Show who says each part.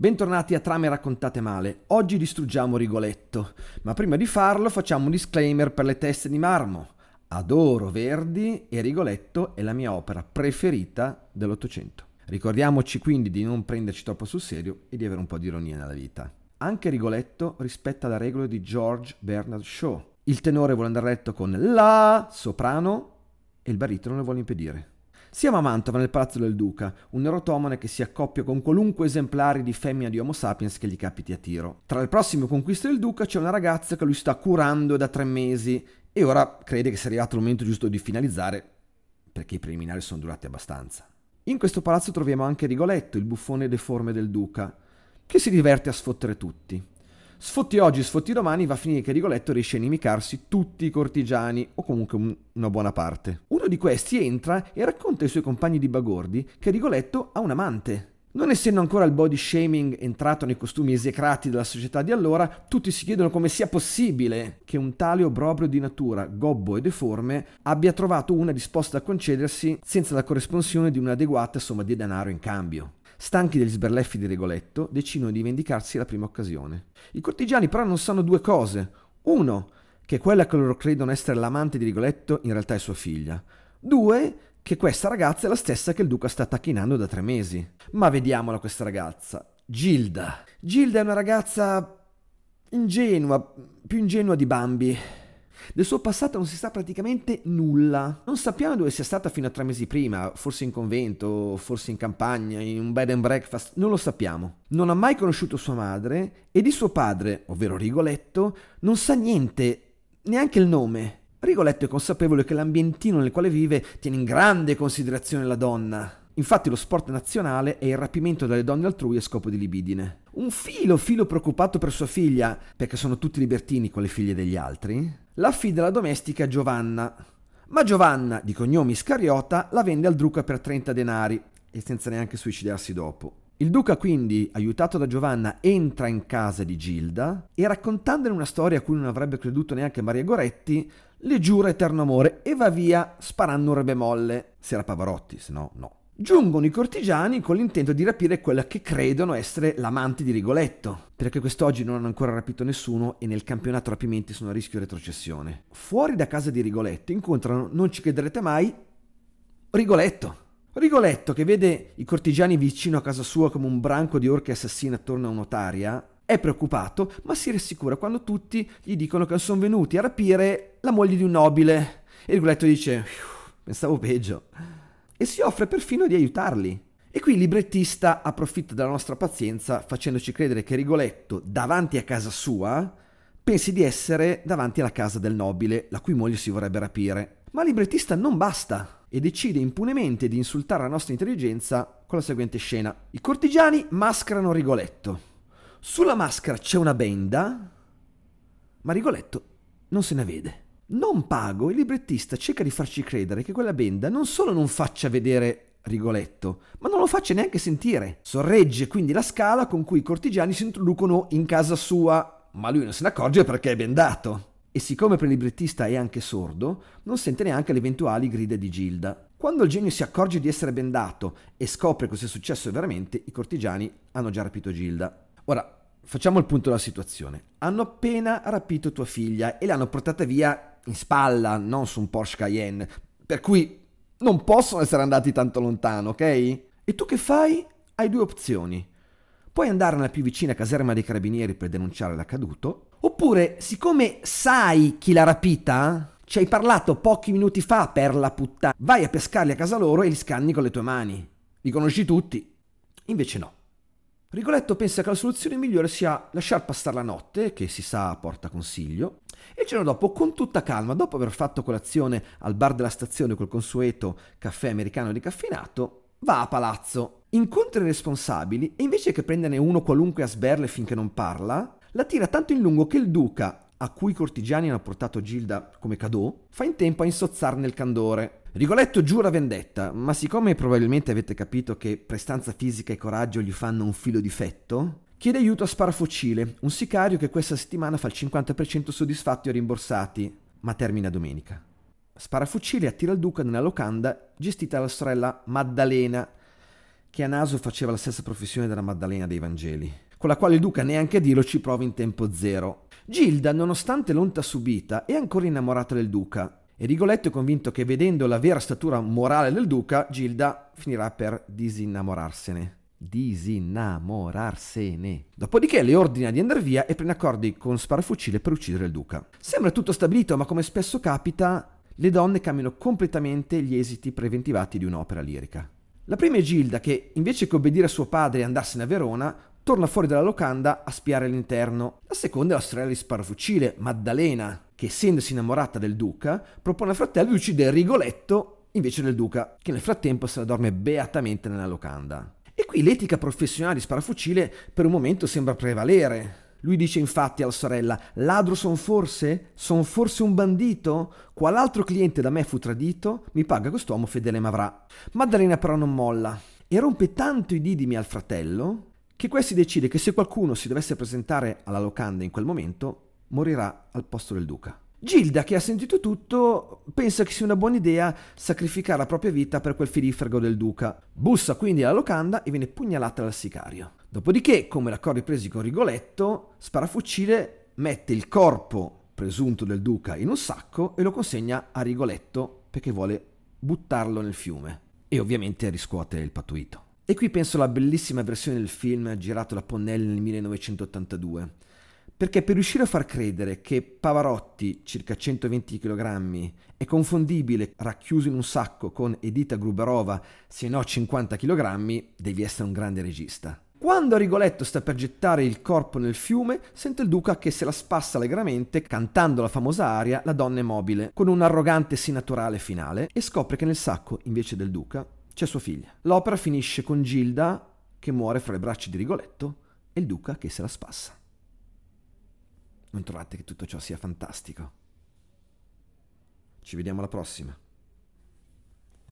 Speaker 1: Bentornati a Trame raccontate male. Oggi distruggiamo Rigoletto, ma prima di farlo facciamo un disclaimer per le teste di marmo. Adoro Verdi e Rigoletto è la mia opera preferita dell'Ottocento. Ricordiamoci quindi di non prenderci troppo sul serio e di avere un po' di ironia nella vita. Anche Rigoletto rispetta la regola di George Bernard Shaw. Il tenore vuole andare a letto con la soprano e il baritono lo vuole impedire. Siamo a Mantova nel palazzo del duca, un rotomane che si accoppia con qualunque esemplare di femmina di Homo sapiens che gli capiti a tiro. Tra le prossime conquiste del duca c'è una ragazza che lui sta curando da tre mesi e ora crede che sia arrivato il momento giusto di finalizzare perché i preliminari sono durati abbastanza. In questo palazzo troviamo anche Rigoletto, il buffone deforme del duca, che si diverte a sfottere tutti. Sfotti oggi, sfotti domani, va a finire che Rigoletto riesce a inimicarsi tutti i cortigiani, o comunque un, una buona parte. Uno di questi entra e racconta ai suoi compagni di Bagordi che Rigoletto ha un amante. Non essendo ancora il body shaming entrato nei costumi esecrati della società di allora, tutti si chiedono come sia possibile che un tale obbrobrio di natura, gobbo e deforme, abbia trovato una disposta a concedersi senza la corrispondenza di un'adeguata somma di denaro in cambio. Stanchi degli sberleffi di Rigoletto, decidono di vendicarsi la prima occasione. I cortigiani però non sanno due cose. Uno, che quella che loro credono essere l'amante di Rigoletto in realtà è sua figlia. Due, che questa ragazza è la stessa che il duca sta tacchinando da tre mesi. Ma vediamola questa ragazza. Gilda. Gilda è una ragazza ingenua, più ingenua di Bambi. Del suo passato non si sa praticamente nulla. Non sappiamo dove sia stata fino a tre mesi prima, forse in convento, forse in campagna, in un bed and breakfast, non lo sappiamo. Non ha mai conosciuto sua madre e di suo padre, ovvero Rigoletto, non sa niente, neanche il nome. Rigoletto è consapevole che l'ambientino nel quale vive tiene in grande considerazione la donna. Infatti lo sport nazionale è il rapimento dalle donne altrui a scopo di libidine. Un filo filo preoccupato per sua figlia, perché sono tutti libertini con le figlie degli altri, l'affida alla domestica Giovanna. Ma Giovanna, di cognome Iscariota, la vende al duca per 30 denari e senza neanche suicidarsi dopo. Il duca quindi, aiutato da Giovanna, entra in casa di Gilda e raccontandole una storia a cui non avrebbe creduto neanche Maria Goretti, le giura eterno amore e va via sparando un re bemolle. Se era Pavarotti, se no no. Giungono i cortigiani con l'intento di rapire quella che credono essere l'amante di Rigoletto, perché quest'oggi non hanno ancora rapito nessuno e nel campionato rapimenti sono a rischio retrocessione. Fuori da casa di Rigoletto incontrano, non ci crederete mai, Rigoletto. Rigoletto, che vede i cortigiani vicino a casa sua come un branco di orche assassine attorno a un'otaria, è preoccupato, ma si rassicura quando tutti gli dicono che sono venuti a rapire la moglie di un nobile. E Rigoletto dice, pensavo peggio e si offre perfino di aiutarli. E qui il librettista approfitta della nostra pazienza facendoci credere che Rigoletto, davanti a casa sua, pensi di essere davanti alla casa del nobile, la cui moglie si vorrebbe rapire. Ma il librettista non basta e decide impunemente di insultare la nostra intelligenza con la seguente scena. I cortigiani mascherano Rigoletto. Sulla maschera c'è una benda, ma Rigoletto non se ne vede. Non pago, il librettista cerca di farci credere che quella benda non solo non faccia vedere Rigoletto, ma non lo faccia neanche sentire. Sorregge quindi la scala con cui i cortigiani si introducono in casa sua, ma lui non se ne accorge perché è bendato. E siccome per il librettista è anche sordo, non sente neanche le eventuali grida di Gilda. Quando il genio si accorge di essere bendato e scopre cosa è successo veramente, i cortigiani hanno già rapito Gilda. Ora, facciamo il punto della situazione. Hanno appena rapito tua figlia e l'hanno portata via in spalla, non su un Porsche Cayenne. Per cui non possono essere andati tanto lontano, ok? E tu che fai? Hai due opzioni. Puoi andare nella più vicina caserma dei carabinieri per denunciare l'accaduto, oppure, siccome sai chi l'ha rapita, ci hai parlato pochi minuti fa per la puttana, vai a pescarli a casa loro e li scanni con le tue mani. Li conosci tutti. Invece no. Rigoletto pensa che la soluzione migliore sia lasciar passare la notte, che si sa porta consiglio, il giorno dopo, con tutta calma, dopo aver fatto colazione al bar della stazione col consueto caffè americano decaffeinato, va a palazzo. Incontra i responsabili e invece che prenderne uno qualunque a sberle finché non parla, la tira tanto in lungo che il duca, a cui i cortigiani hanno portato Gilda come cadeau, fa in tempo a insozzarne il candore. Rigoletto giura vendetta, ma siccome probabilmente avete capito che prestanza fisica e coraggio gli fanno un filo di fetto, Chiede aiuto a Sparafocile, un sicario che questa settimana fa il 50% soddisfatti o rimborsati, ma termina domenica. Sparafucile attira il duca nella locanda gestita dalla sorella Maddalena, che a naso faceva la stessa professione della Maddalena dei Vangeli, con la quale il duca neanche a dirlo ci prova in tempo zero. Gilda, nonostante l'onta subita, è ancora innamorata del duca e Rigoletto è convinto che vedendo la vera statura morale del duca, Gilda finirà per disinnamorarsene disinnamorarsene. Dopodiché le ordina di andare via e prende accordi con sparafucile per uccidere il duca. Sembra tutto stabilito, ma come spesso capita, le donne cambiano completamente gli esiti preventivati di un'opera lirica. La prima è Gilda che, invece che obbedire a suo padre e andarsene a Verona, torna fuori dalla locanda a spiare all'interno. La seconda è la sorella di sparafucile, Maddalena, che essendosi innamorata del duca, propone al fratello di uccidere Rigoletto invece del duca, che nel frattempo se la dorme beatamente nella locanda qui l'etica professionale di Sparafucile per un momento sembra prevalere. Lui dice infatti alla sorella, ladro son forse? Son forse un bandito? Qual'altro cliente da me fu tradito? Mi paga quest'uomo fedele m'avrà. Maddalena però non molla e rompe tanto i didimi al fratello che questi decide che se qualcuno si dovesse presentare alla locanda in quel momento, morirà al posto del duca. Gilda, che ha sentito tutto, pensa che sia una buona idea sacrificare la propria vita per quel filifergo del duca. Bussa quindi alla locanda e viene pugnalata dal sicario. Dopodiché, come l'accordo presi con Rigoletto, Sparafucile mette il corpo presunto del duca in un sacco e lo consegna a Rigoletto perché vuole buttarlo nel fiume. E ovviamente riscuote il pattuito. E qui penso alla bellissima versione del film girato da Ponnelli nel 1982 perché per riuscire a far credere che Pavarotti, circa 120 kg, è confondibile racchiuso in un sacco con Edita Gruberova, se no 50 kg, devi essere un grande regista. Quando Rigoletto sta per gettare il corpo nel fiume, sente il duca che se la spassa allegramente cantando la famosa aria La donna è mobile, con un arrogante sì naturale finale, e scopre che nel sacco, invece del duca, c'è sua figlia. L'opera finisce con Gilda che muore fra le braccia di Rigoletto e il duca che se la spassa. Non trovate che tutto ciò sia fantastico? Ci vediamo alla prossima.